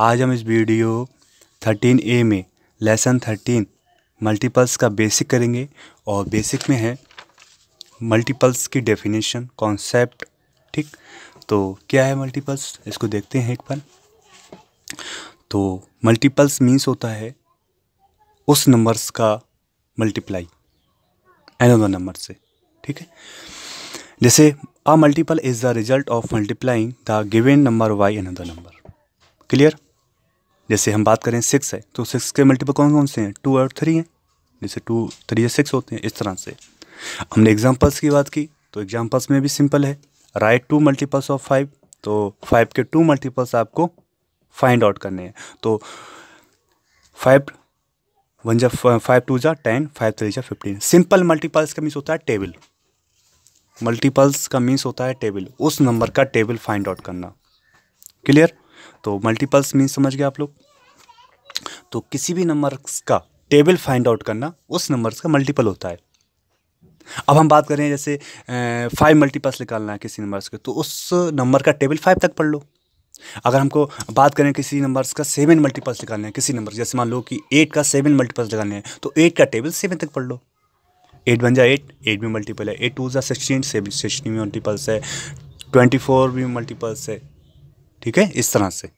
आज हम इस वीडियो 13 ए में लेसन 13 मल्टीपल्स का बेसिक करेंगे और बेसिक में है मल्टीपल्स की डेफिनेशन कॉन्सेप्ट ठीक तो क्या है मल्टीपल्स इसको देखते हैं एक बार तो मल्टीपल्स मीन्स होता है उस नंबर्स का मल्टीप्लाई एनोदर नंबर से ठीक है जैसे a multiple is the result of multiplying the given number by another number clear जैसे हम बात करें सिक्स है तो सिक्स के मल्टीपल कौन कौन से हैं टू और थ्री हैं जैसे टू थ्री या सिक्स होते हैं इस तरह से हमने एग्जाम्पल्स की बात की तो एग्जाम्पल्स में भी सिंपल है right two multiples of five तो फाइव के टू मल्टीपल्स आपको फाइंड आउट करने हैं तो फाइव वन जा फाइव टू जा टेन फाइव थ्री जा फिफ्टीन सिंपल मल्टीपल्स का मीन्स होता है टेबल मल्टीपल्स का मीन्स होता है टेबल उस नंबर का टेबल फाइंड आउट करना क्लियर तो मल्टीपल्स मीन समझ गए आप लोग तो किसी भी नंबर्स का टेबल फाइंड आउट करना उस नंबर्स का मल्टीपल होता है अब हम बात करें जैसे फाइव मल्टीपल्स निकालना है किसी नंबर्स के तो उस नंबर का टेबल फाइव तक पढ़ लो अगर हमको बात करें किसी नंबर्स का सेवन मल्टीपल्स निकालना है किसी नंबर जैसे मान लो कि एट का सेवन मल्टीपल्स निकालने हैं तो एट का टेबल सेवन तक पढ़ लो एट वन जा एट एट भी मल्टीपल है एट टू जा सिक्सटीन सेवन सिक्सटीन भी मल्टीपल्स है ट्वेंटी फोर भी मल्टीपल्स है ठीक है इस तरह से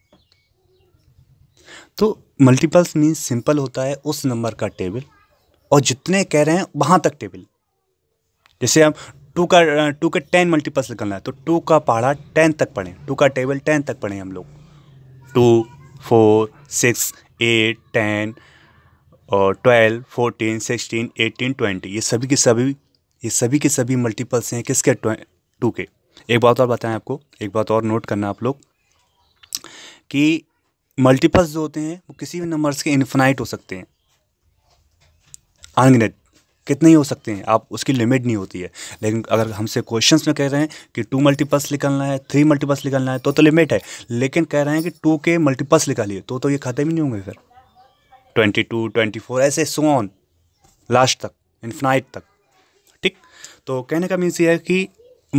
तो मल्टीपल्स मीन्स सिंपल होता है उस नंबर का टेबल और जितने कह रहे हैं वहाँ तक टेबल जैसे आप टू का टू के टेन मल्टीपल्स निकलना है तो टू का पहाड़ा टेन तक पढ़ें टू का टेबल टेन तक पढ़ें हम लोग two four six eight ten और twelve fourteen sixteen eighteen twenty ये सभी के सभी ये सभी के सभी मल्टीपल्स हैं किसके टू के एक बात और बताएं आपको एक बात और नोट करना आप लोग कि मल्टीपल्स जो होते हैं वो किसी भी नंबर्स के इन्फिनाइट हो सकते हैं अनगिनत कितने ही हो सकते हैं आप उसकी लिमिट नहीं होती है लेकिन अगर हमसे क्वेश्चंस में कह रहे हैं कि टू मल्टीपल्स निकलना है थ्री मल्टीपल्स निकलना है तो तो लिमिट है लेकिन कह रहे हैं कि टू के मल्टीपल्स निकालिए तो तो ये खाते भी नहीं होंगे फिर ट्वेंटी टू ट्वेंटी फोर ऐसे सो ऑन लास्ट तक इन्फिनाइट तक ठीक तो कहने का मीन्स ये है कि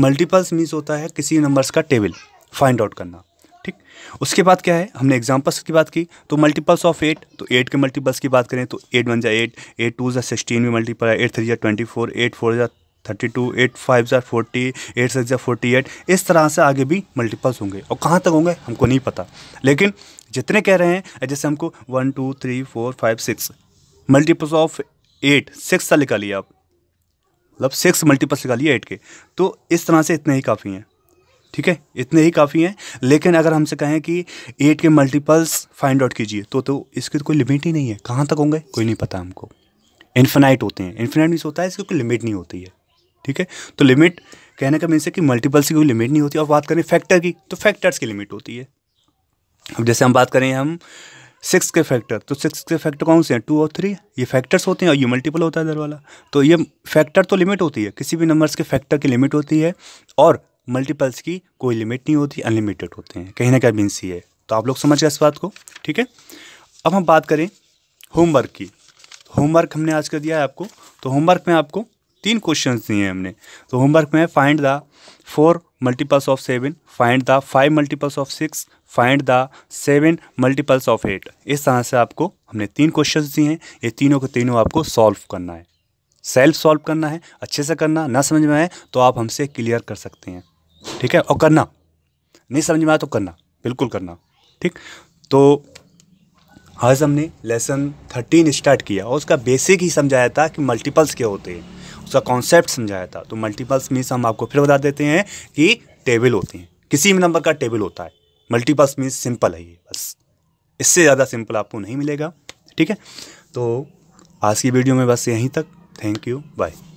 मल्टीपल्स मीन्स होता है किसी नंबर्स का टेबल फाइंड आउट करना ठीक उसके बाद क्या है हमने एग्जाम्पल्स की बात की तो मल्टीपल्स ऑफ एट तो एट के मल्टीपल्स की बात करें तो एट वन जै एट एट टू जै सिक्सटीन में मल्टीपल है एट थ्री जै ट्वेंटी फोर एट फोर जै थर्टी टू एट फाइव जै फोर्टी एट सिक्स जै फोर्टी एट इस तरह से आगे भी मल्टीपल्स होंगे और कहाँ तक होंगे हमको नहीं पता लेकिन जितने कह रहे हैं जैसे हमको one two three four five six multiples of eight six का निकालिए आप मतलब सिक्स मल्टीपल्स निकालिए एट के तो इस तरह से इतने ही काफ़ी हैं ठीक है इतने ही काफ़ी हैं लेकिन अगर हमसे कहें कि एट के मल्टीपल्स फाइंड आउट कीजिए तो तो इसकी तो कोई लिमिट ही नहीं है कहाँ तक होंगे कोई नहीं पता हमको इन्फिनाइट होते हैं इन्फिनाइट मीस होता है इसकी कोई लिमिट नहीं होती है ठीक है तो लिमिट कहने का मीन से कि मल्टीपल्स की कोई लिमिट नहीं होती और बात करें फैक्टर की तो फैक्टर्स की लिमिट होती है अब जैसे हम बात करें हम सिक्स के फैक्टर तो सिक्स के फैक्टर कौन से हैं टू और थ्री ये फैक्टर्स होते हैं और ये मल्टीपल होता है इधर वाला तो ये फैक्टर तो लिमिट होती है किसी भी नंबर्स के फैक्टर की लिमिट होती है और मल्टीपल्स की कोई लिमिट नहीं होती अनलिमिटेड होते हैं कहीं ना कहीं बिन सी है तो आप लोग समझ गए इस बात को ठीक है अब हम बात करें होमवर्क की होमवर्क हमने आज कर दिया है आपको तो होमवर्क में आपको तीन क्वेश्चन दिए हैं हमने तो होमवर्क में find the four multiples of seven find the five multiples of six find the seven multiples of eight इस तरह से आपको हमने तीन क्वेश्चन दिए हैं ये तीनों के तीनों आपको सॉल्व करना है सेल्फ सॉल्व करना है अच्छे से करना ना समझ में आए तो आप हमसे क्लियर कर सकते हैं ठीक है और करना नहीं समझ में आया तो करना बिल्कुल करना ठीक तो आज हमने लेसन थर्टीन स्टार्ट किया और उसका बेसिक ही समझाया था कि मल्टीपल्स क्या होते हैं उसका कॉन्सेप्ट समझाया था तो मल्टीपल्स मीन्स हम आपको फिर बता देते हैं कि टेबल होते हैं किसी भी नंबर का टेबल होता है मल्टीपल्स मीन्स सिंपल है ये बस इससे ज़्यादा सिंपल आपको नहीं मिलेगा ठीक है तो आज की वीडियो में बस यहीं तक thank you bye